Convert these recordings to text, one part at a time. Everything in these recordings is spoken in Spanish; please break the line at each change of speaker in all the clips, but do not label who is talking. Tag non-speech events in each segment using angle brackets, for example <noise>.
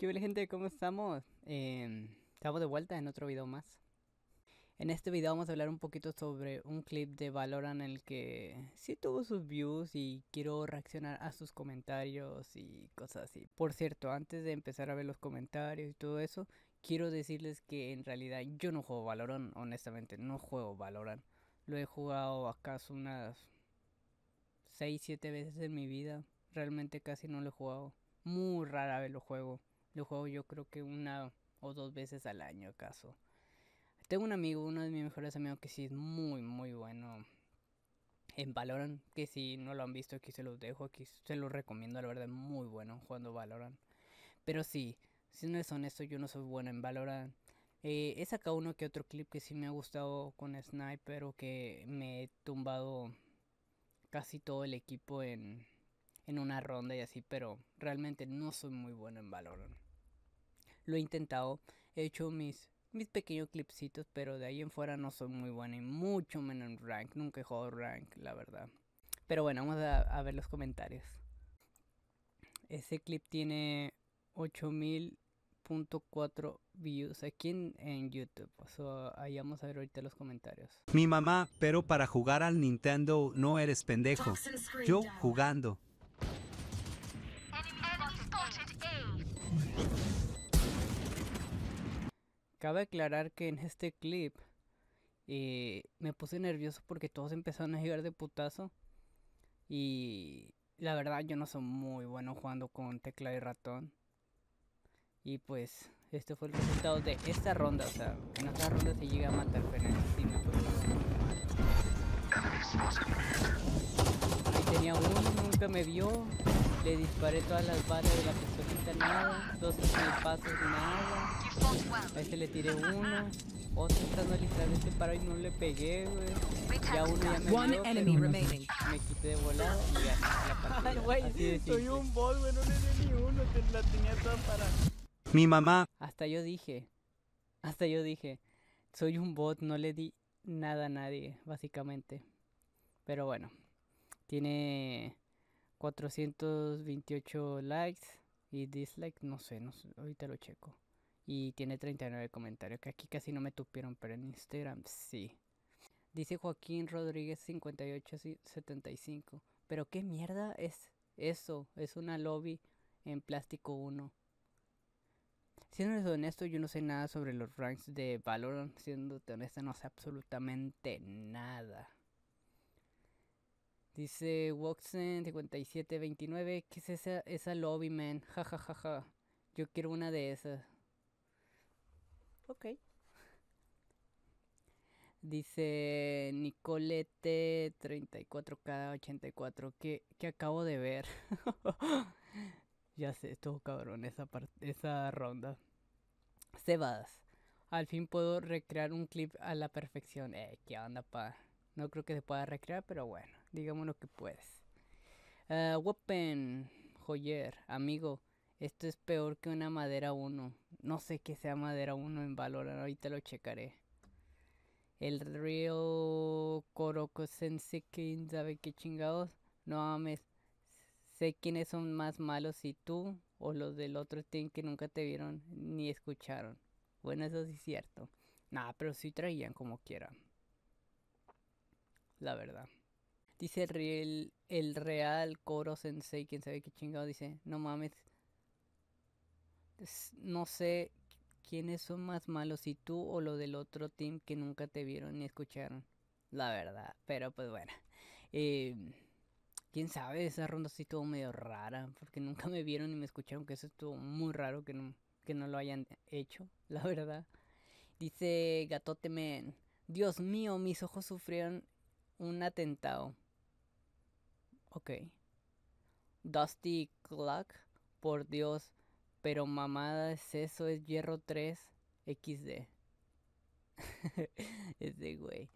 ¿Qué hola gente? ¿Cómo estamos? Em, estamos de vuelta en otro video más. En este video vamos a hablar un poquito sobre un clip de Valorant en el que sí tuvo sus views y quiero reaccionar a sus comentarios y cosas así. Por cierto, antes de empezar a ver los comentarios y todo eso, quiero decirles que en realidad yo no juego Valorant, honestamente, no juego Valorant. Lo he jugado acaso unas 6, 7 veces en mi vida. Realmente casi no lo he jugado. Muy rara vez lo juego. Lo juego yo creo que una o dos veces al año acaso. Tengo un amigo, uno de mis mejores amigos que sí es muy muy bueno en Valorant, que si no lo han visto aquí se los dejo, aquí se los recomiendo, la verdad muy bueno jugando Valorant. Pero sí, si no es honesto, yo no soy bueno en Valorant. Eh, he sacado uno que otro clip que sí me ha gustado con Sniper o que me he tumbado casi todo el equipo en, en una ronda y así, pero realmente no soy muy bueno en Valorant. Lo he intentado, he hecho mis, mis pequeños clipsitos, pero de ahí en fuera no son muy buenos y mucho menos en rank. Nunca he jugado rank, la verdad. Pero bueno, vamos a, ver los comentarios. Ese clip tiene 8000.4 views aquí en, YouTube. So, ahí vamos a ver ahorita los comentarios. Mi mamá, pero para jugar al Nintendo no eres pendejo. Yo jugando de aclarar que en este clip eh, me puse nervioso porque todos empezaron a llegar de putazo. Y la verdad yo no soy muy bueno jugando con tecla y ratón. Y pues este fue el resultado de esta ronda. O sea, en esta ronda se llega a matar, pero tenía uno, nunca me vio. Le disparé todas las balas de la pistolita, nada. Dos pasos, nada. A este le tiré uno. Otro estando literalmente parado y no le pegué, güey. Ya uno ya me One enemy remaining. Me quité de volado y ya la partida. Ay, güey, soy un bot, güey, no le di ni uno, que la tenía toda para. Mi mamá. Hasta yo dije. Hasta yo dije. Soy un bot, no le di nada a nadie, básicamente. Pero bueno. Tiene 428 likes y dislikes, no sé, no ahorita lo checo. Y tiene 39 comentarios, que aquí casi no me tupieron, pero en Instagram sí. Dice Joaquín Rodríguez 5875. Pero qué mierda es eso, es una lobby en plástico 1. Siendo honesto, yo no sé nada sobre los ranks de Valorant, siendo honesto no sé absolutamente nada. Dice Woxen5729, ¿qué es esa, esa lobby, man? Ja, ja, ja, ja. Yo quiero una de esas. Ok. Dice Nicolete 34K84, ¿qué, acabo de ver? <laughs> ya sé, estuvo cabrón esa, esa ronda. Cebadas, al fin puedo recrear un clip a la perfección. Eh, ¿qué onda, pa? No creo que se pueda recrear, pero bueno lo que puedes. Uh, ah, Weapon, joyer, amigo, esto es peor que una madera 1. No sé qué sea madera 1 en valor ahorita lo checaré. El río Koroko Sensei, sabe qué chingados? No mames, sé quiénes son más malos si tú o los del otro team que nunca te vieron ni escucharon. Bueno, eso sí es cierto. Nah, pero sí traían como quiera. La verdad. Dice el real, el real Sensei, quién sabe qué chingado dice. No mames. No sé quiénes son más malos, si tú o lo del otro team que nunca te vieron ni escucharon. La verdad, pero pues bueno. Em, quién sabe, esa ronda sí estuvo medio rara, porque nunca me vieron ni me escucharon, que eso estuvo muy raro que no, lo hayan hecho, <laughs> la verdad. Dice Gatote Dios mío, mis ojos sufrieron un atentado. Ok. Dusty Cluck, por Dios, pero mamada es eso, es Hierro 3 XD. Ese güey.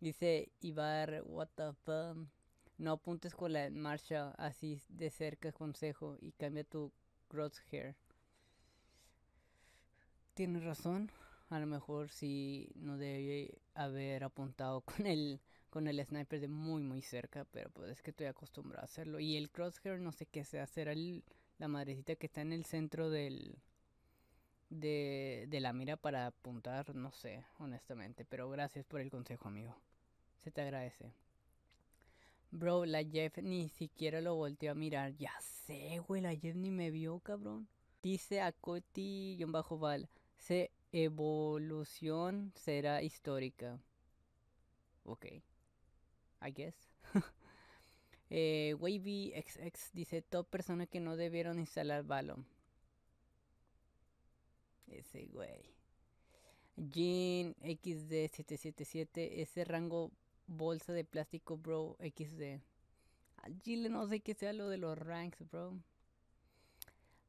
Dice Ibar, what the No apuntes con la marcha así de cerca, consejo, y cambia tu crosshair. hair. Tienes razón, a lo mejor sí no debe haber apuntado <laughs> con el con el sniper de muy muy cerca, pero pues es que estoy acostumbrado a hacerlo. Y el crosshair no sé qué sea, será el, la madrecita que está en el centro del de, de la mira para apuntar, no sé, honestamente. Pero gracias por el consejo, amigo. Se te agradece. Bro, la Jeff ni siquiera lo volteó a mirar. Ya sé, güey, la Jeff ni me vio, cabrón. Dice a bajo val se evolución será histórica. Ok. I guess. <laughs> eh, WavyXX dice: Top persona que no debieron instalar Valorant. Ese güey. Jean 777 ese rango bolsa de plástico, bro. XD. Al no sé qué sea lo de los ranks, bro.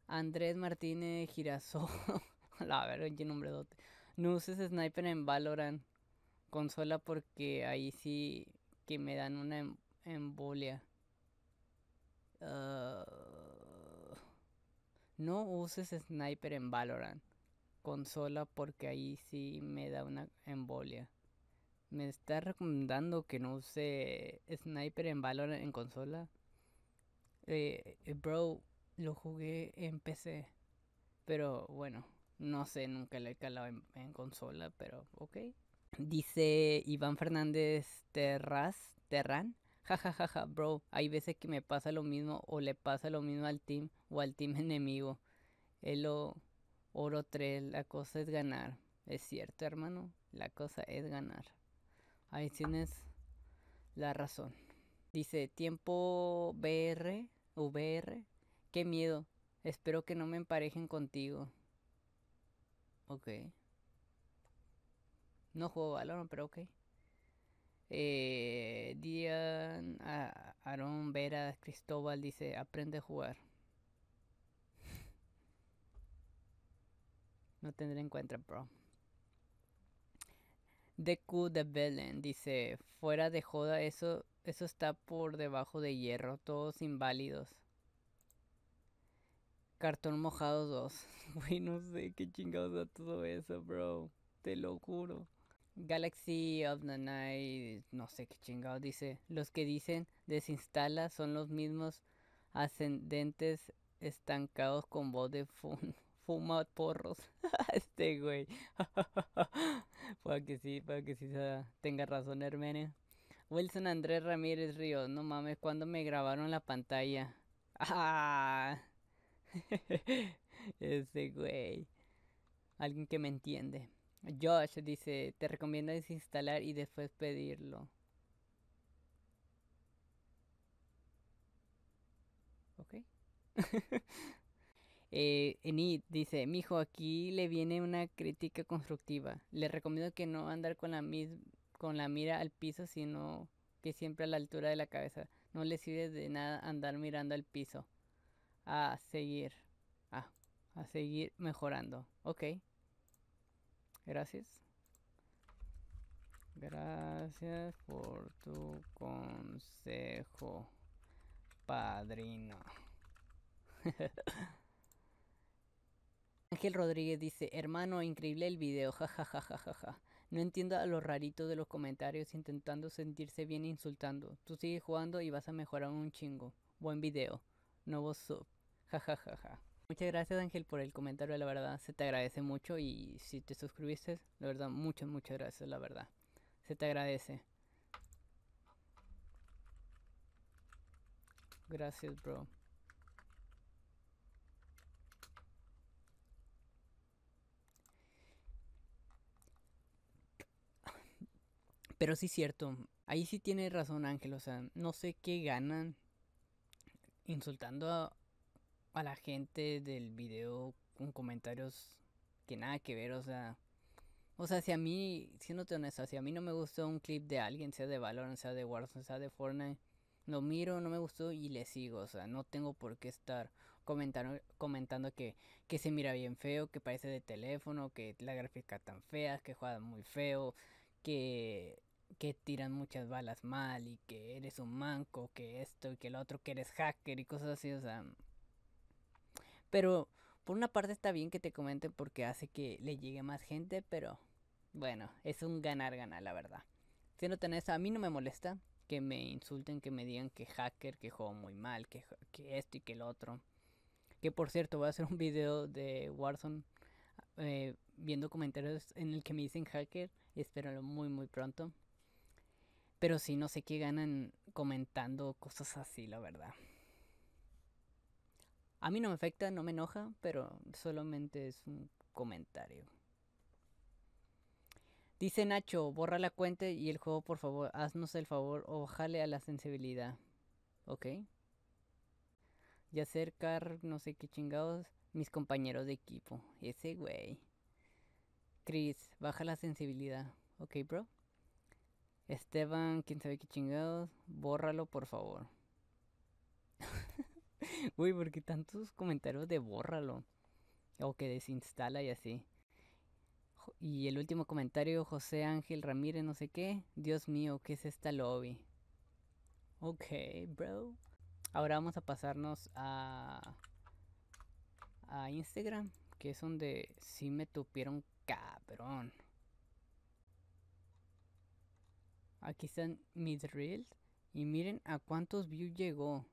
Andrés Martínez Girasol. <laughs> La verdad, dote. No uses sniper en Valorant. Consola porque ahí sí que me dan una em-, embolia. Ah, no uses sniper en Valorant. Consola porque ahí sí me da una embolia. ¿Me está recomendando que no use sniper en Valorant en consola? Eh, bro, lo jugué en PC. Pero bueno, no sé, nunca le he calado en consola, pero ok. Dice Iván Fernández Terras, Terran. Ja, bro. Hay veces que me pasa lo mismo o le pasa lo mismo al team o al team <laughs> enemigo. El oro 3, la cosa es ganar. Es cierto, hermano. La cosa es ganar. Ahí tienes la razón. Dice, tiempo VR, VR. Qué miedo. Espero que no me emparejen contigo. Ok. No juego balón pero ok. Eh, Dian Aaron Vera Cristóbal dice, aprende a jugar. <laughs> no tendré en cuenta, bro. Deku de Belen dice, fuera de joda, eso, eso está por debajo de hierro, todos inválidos. Cartón mojado 2. <laughs> Güey, no sé qué chingados da todo eso, bro. Te lo juro. Galaxy of the Night, no sé qué chingado dice. Los que dicen desinstala son los mismos ascendentes estancados con voz de fun, <laughs> fuma porros. <laughs> este güey. <laughs> para que sí, para que sí tenga razón Hermene. Wilson Andrés Ramírez Ríos, no mames, cuando me grabaron la pantalla. Ah. este güey. Alguien que me entiende. Josh dice, te recomiendo desinstalar y después pedirlo. Ok. <laughs> Eh, Enid dice, mijo, aquí le viene una crítica constructiva. Le recomiendo que no andar con la, con la mira al piso, sino que siempre a la altura de la cabeza. No le sirve de nada andar mirando al piso. A seguir. a seguir mejorando. Ok. Gracias. Gracias por tu consejo, padrino. <laughs> Ángel Rodríguez dice, hermano, increíble el video, jajajajaja. Ja, ja, no entiendo a lo rarito de los comentarios intentando sentirse bien e insultando. Tú sigues jugando y vas a mejorar un chingo. Buen video. Nuevo sub. Jajajaja. Muchas gracias Ángel por el comentario, la verdad se te agradece mucho y si te suscribiste, la verdad muchas, muchas gracias, la verdad. Se te agradece. Gracias, bro. Pero sí es cierto, ahí sí tiene razón Ángel, o sea, no sé qué ganan insultando a, a la gente del video con comentarios que nada que ver, o sea. O sea, si a mí, siéndote honesto, si a mí no me gustó un clip de alguien, sea de Valorant, sea de Warzone, sea de Fortnite, lo miro, no me gustó y le sigo. O sea, no tengo por qué estar comentar, comentando que, que se mira bien feo, que parece de teléfono, que la gráfica tan fea, que juega muy feo, que, que tiran muchas balas mal y que eres un manco, que esto y que el otro, que eres hacker y cosas así. O sea, pero por una parte está bien que te comenten porque hace que le llegue más gente, pero bueno, es un ganar-ganar, la verdad. Siendo tan eso, a mí no me molesta que me insulten, que me digan que hacker, que juego muy mal, que, esto y que el otro. Que por cierto, voy a hacer un video de Warzone eh, viendo comentarios en el que me dicen hacker y muy muy pronto. Pero sí, no sé qué ganan comentando cosas así, la verdad. A mí no me afecta, no me enoja, pero solamente es un comentario. Dice Nacho, borra la cuenta y el juego, por favor, haznos el favor o jale a la sensibilidad. Ok. Y acercar, no sé qué chingados, mis compañeros de equipo. Ese güey. Chris, baja la sensibilidad. Ok, bro. Esteban, quién sabe qué chingados, bórralo, por favor. Uy, porque tantos comentarios de bórralo. O que desinstala y así. Y el último comentario, José Ángel Ramírez, no sé qué. Dios mío, ¿qué es esta lobby? Ok, bro. Ahora vamos a pasarnos a, a Instagram, que es donde sí me tupieron cabrón. Aquí están mis reels. Y miren a cuántos views llegó.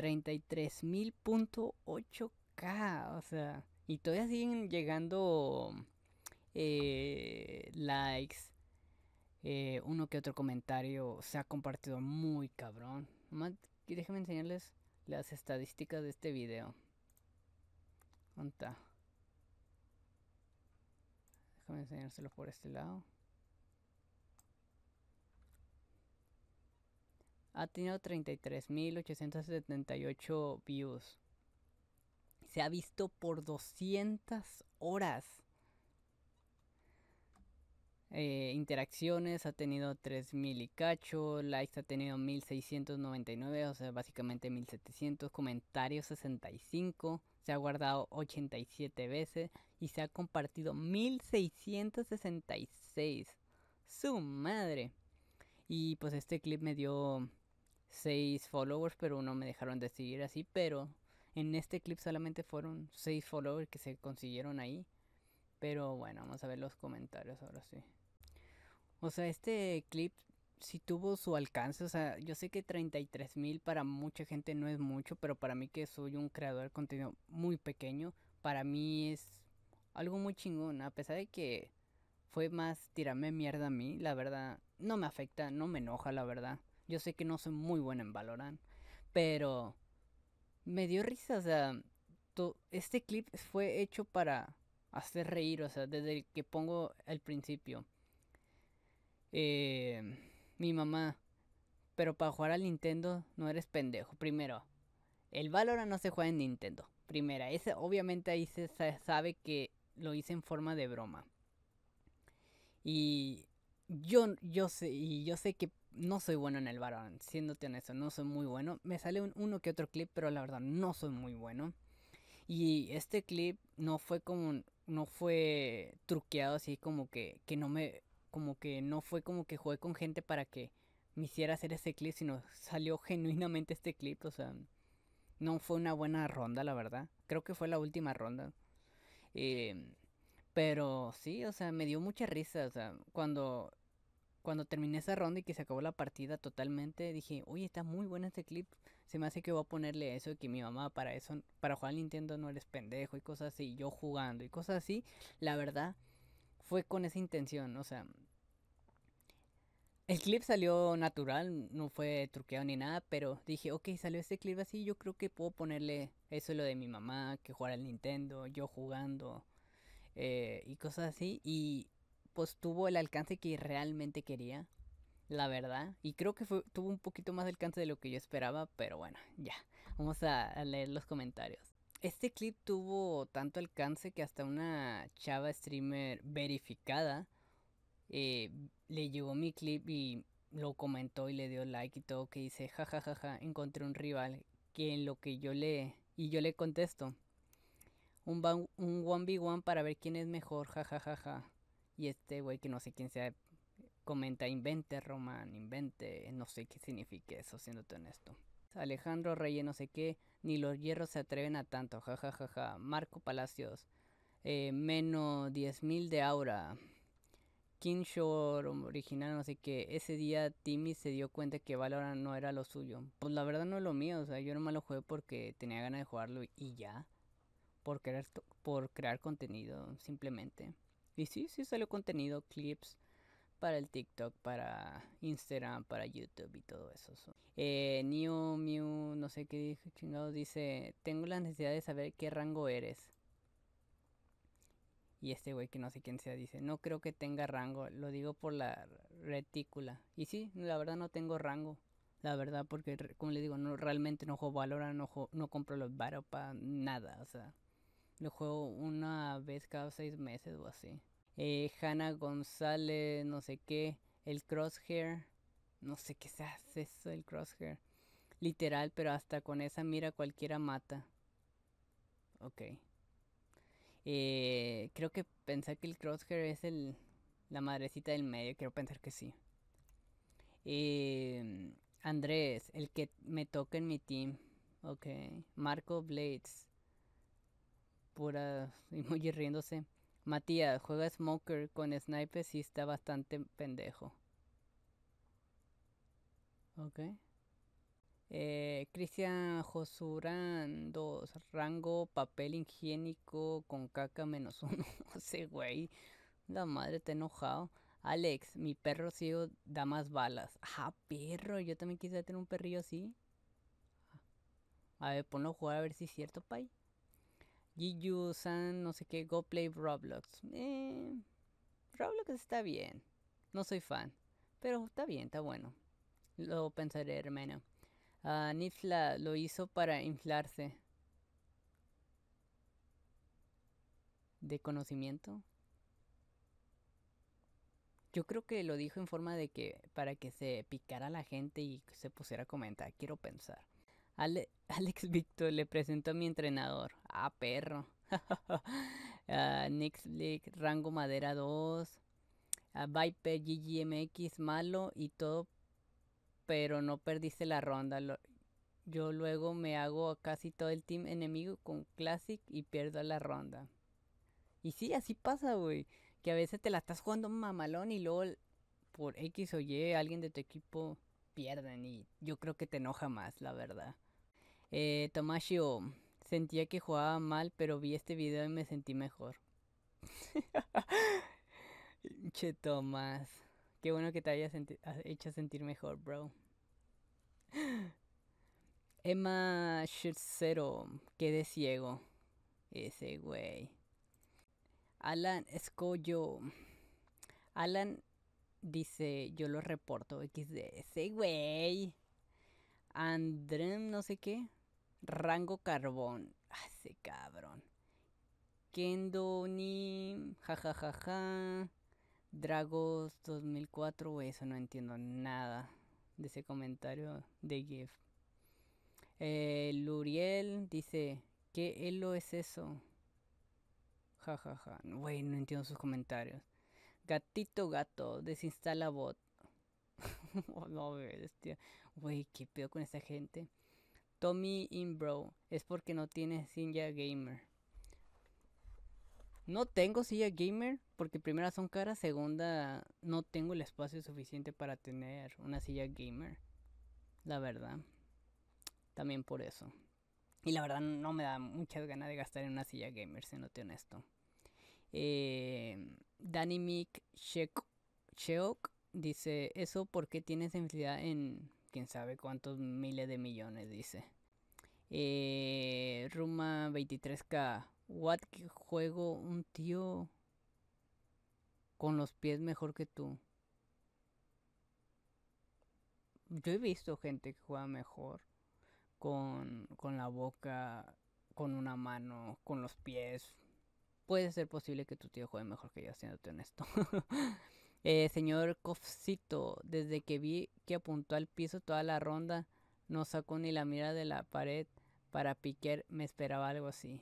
33.000.8K, o sea, y todavía siguen llegando eh, likes, eh, uno que otro comentario, se ha compartido muy cabrón. Nomás, déjenme enseñarles las estadísticas de este video. ¿Dónde Déjame enseñárselo por este lado. ha tenido 33.878 views. Se ha visto por 200 horas. Eh, interacciones ha tenido 3.000 y cacho. Likes ha tenido 1.699, o sea, básicamente 1.700. Comentarios 65. Se ha guardado 87 veces. Y se ha compartido 1.666. Su madre. Y pues este clip me dio 6 followers, pero no me dejaron de seguir así. Pero en este clip solamente fueron 6 followers que se consiguieron ahí. Pero bueno, vamos a ver los comentarios ahora sí. O sea, este clip sí tuvo su alcance. O sea, yo sé que 33 mil para mucha gente no es mucho, pero para mí que soy un creador de contenido muy pequeño, para mí es algo muy chingón. A pesar de que fue más tirarme mierda a mí, la verdad, no me afecta, no me enoja, la verdad. Yo sé que no soy muy buena en Valorant, pero me dio risa, o sea, este clip fue hecho para hacer reír, o sea, desde el que pongo al principio. Eh, mi mamá, pero para jugar al Nintendo no eres pendejo. Primero, el Valorant no se juega en Nintendo. Primera, ese, obviamente ahí se sabe que lo hice en forma de broma. Y yo, yo sé, y yo sé que no soy bueno en el barón siéndote eso no soy muy bueno. Me sale un, uno que otro clip, pero la verdad no soy muy bueno. Y este clip no fue como, no fue truqueado así como que, que no me, como que no fue como que jugué con gente para que me hiciera hacer este clip, sino salió genuinamente este clip, o sea, no fue una buena ronda, la verdad. Creo que fue la última ronda. Eh, pero sí, o sea, me dio mucha risa, o sea, cuando cuando terminé esa ronda y que se acabó la partida totalmente, dije, oye, está muy bueno este clip. Se me hace que voy a ponerle eso, que mi mamá para eso, para jugar al Nintendo no eres pendejo y cosas así, yo jugando y cosas así. La verdad, fue con esa intención, o sea. El clip salió natural, no fue truqueado ni nada, pero dije, ok, salió este clip así, yo creo que puedo ponerle eso lo de mi mamá, que jugar al Nintendo, yo jugando eh, y cosas así. Y pues tuvo el alcance que realmente quería, la verdad. Y creo que tuvo un poquito más de alcance de lo que yo esperaba, pero bueno, ya. Vamos a leer los comentarios. Este clip tuvo tanto alcance que hasta una chava streamer verificada eh, le llegó mi clip y lo comentó y le dio like y todo que dice jajajaja encontré un rival que en lo que yo le y yo le contesto un, un 1v1 para ver quién es mejor jajajaja y este güey que no sé quién sea comenta, invente Roman, invente, no sé qué significa eso, siéndote honesto. Alejandro Reyes, no sé qué, ni los hierros se atreven a tanto, jajajaja. Marco Palacios, eh, menos 10.000 de aura. Kinshore original, no sé qué. Ese día Timmy se dio cuenta que Valorant no era lo suyo. Pues la verdad no es lo mío, o sea, yo nomás lo jugué porque tenía ganas de jugarlo y ya. Por por crear contenido, simplemente. Y sí, sí salió contenido, clips para el TikTok, para Instagram, para YouTube y todo eso. Eh, Mew, no sé qué dije, chingado, dice, tengo la necesidad de saber qué rango eres. Y este güey que no sé quién sea dice, no creo que tenga rango, lo digo por la retícula. Y sí, la verdad no tengo rango. La verdad, porque como le digo, no realmente no juego Valorant, no, no compro los Battle para nada. O sea, lo juego una vez cada seis meses o así eh, Hannah González, no sé qué, el crosshair, no sé qué se hace eso, el crosshair. Literal, pero hasta con esa mira cualquiera mata. Ok. Eh, creo que pensar que el crosshair es el, la madrecita del medio, quiero pensar que sí. Em, Andrés, el que me toca en mi team. Ok. Marco Blades. Pura <laughs> muy riéndose. Matías, juega Smoker con Sniper si está bastante pendejo. Ok. Eh, Cristian Josurán 2. Rango papel higiénico con caca menos 1. <laughs> no güey. La madre te enojado. Alex, mi perro ciego da más balas. Ah, perro. Yo también quisiera tener un perrillo así. A ver, ponlo a jugar a ver si es cierto, pay. Giyu San, no sé qué, Go Play Roblox. Eh, Roblox está bien. No soy fan. Pero está bien, está bueno. Lo pensaré, hermano. Ah, Nifla lo hizo para inflarse. ¿De conocimiento? Yo creo que lo dijo en forma de que para que se picara la gente y se pusiera a comentar. Quiero pensar. <laughs> Alex Victor le presentó a mi entrenador. Ah, perro. uh, <laughs> ah, Nix League, Rango Madera 2. Ah, Viper, GGMX, malo y todo. Pero no perdiste la ronda. yo luego me hago a casi todo el team enemigo con Classic y pierdo la ronda. Y sí, así pasa, güey. Que a veces te la estás jugando mamalón y luego por X o Y alguien de tu equipo pierden y yo creo que te enoja más, la verdad. Eh, Sentía que jugaba mal, pero vi este video y me sentí mejor. <laughs> che Tomás. Qué bueno que te hayas hecho sentir mejor, bro. <gasps> Emma Shirzero. quedé ciego. Ese güey. Alan Escollo. Alan dice, yo lo reporto. XD. Ese güey. Andrem, no sé qué. Rango Carbón. Hace ah, cabrón. Kendo Nim jajajaja. Ja, ja, ja. Dragos 2004. Eso no entiendo nada de ese comentario de GIF. Eh, Luriel dice: ¿Qué elo es eso? Jajaja. Ja, ja. no entiendo sus comentarios. Gatito gato, desinstala bot. <laughs> Oh, no, bestia. Güey, ¿qué pedo con esta gente? Tommy Imbro, es porque no tiene silla gamer. No tengo silla gamer porque primera son caras, segunda no tengo el espacio suficiente para tener una silla gamer. La verdad. También por eso. Y la verdad no me da muchas ganas de gastar en una silla gamer, si no te honesto. Eh, Danny Mick Sheok dice, eso porque tienes sensibilidad en quién sabe cuántos miles de millones, dice. Eh, Ruma 23K. What juego un tío con los pies mejor que tú. Yo he visto gente que juega mejor con, con la boca, con una mano, con los pies. Puede ser posible que tu tío juegue mejor que yo, siéndote honesto. <laughs> Eh, señor Cofcito, desde que vi que apuntó al piso toda la ronda, no sacó ni la mira de la pared para piquer, me esperaba algo así.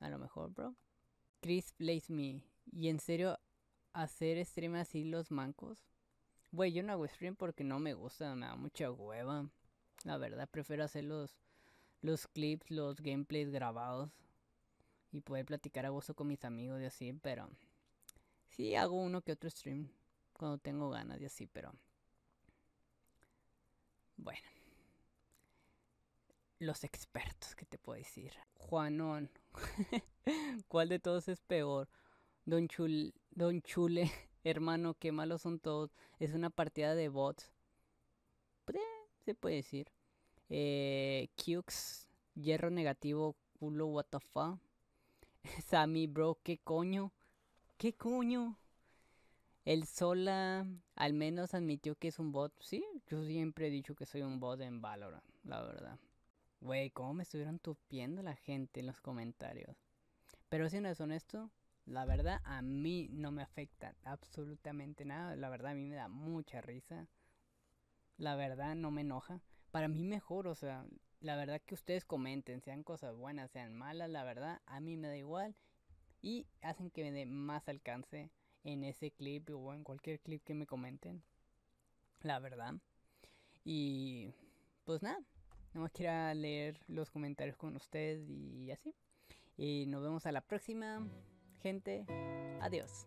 A lo mejor, bro. Chris plays me. ¿Y en serio hacer stream así los mancos? Güey, yo no hago stream porque no me gusta, me da mucha hueva. La verdad, prefiero hacer los, los clips, los gameplays grabados y poder platicar a gusto con mis amigos y así, pero Sí, hago uno que otro stream cuando tengo ganas y así, pero... Bueno. Los expertos, ¿qué te puedo decir? Juanón. <laughs> ¿Cuál de todos es peor? Don, Don Chule, <laughs> hermano, qué malos son todos. Es una partida de bots. Se puede decir. Eh, hierro negativo, culo, what the fuck. <laughs> Sammy, bro, qué coño. ¿Qué coño? El Sola al menos admitió que es un bot. Sí, yo siempre he dicho que soy un bot en Valorant, la verdad. Güey, cómo me estuvieron tupiendo la gente en los comentarios. Pero si no es honesto, la verdad a mí no me afecta absolutamente nada. La verdad a mí me da mucha risa. La verdad no me enoja. Para mí mejor, o sea, la verdad que ustedes comenten, sean cosas buenas, sean malas, la verdad a mí me da igual y hacen que me dé más alcance en ese clip o en cualquier clip que me comenten. La verdad. Y pues nada, no más a leer los comentarios con ustedes y así. Y nos vemos a la próxima, gente. Adiós.